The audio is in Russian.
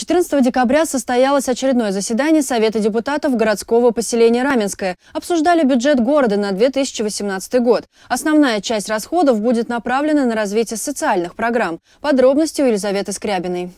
14 декабря состоялось очередное заседание Совета депутатов городского поселения Раменское. Обсуждали бюджет города на 2018 год. Основная часть расходов будет направлена на развитие социальных программ. Подробности у Елизаветы Скрябиной.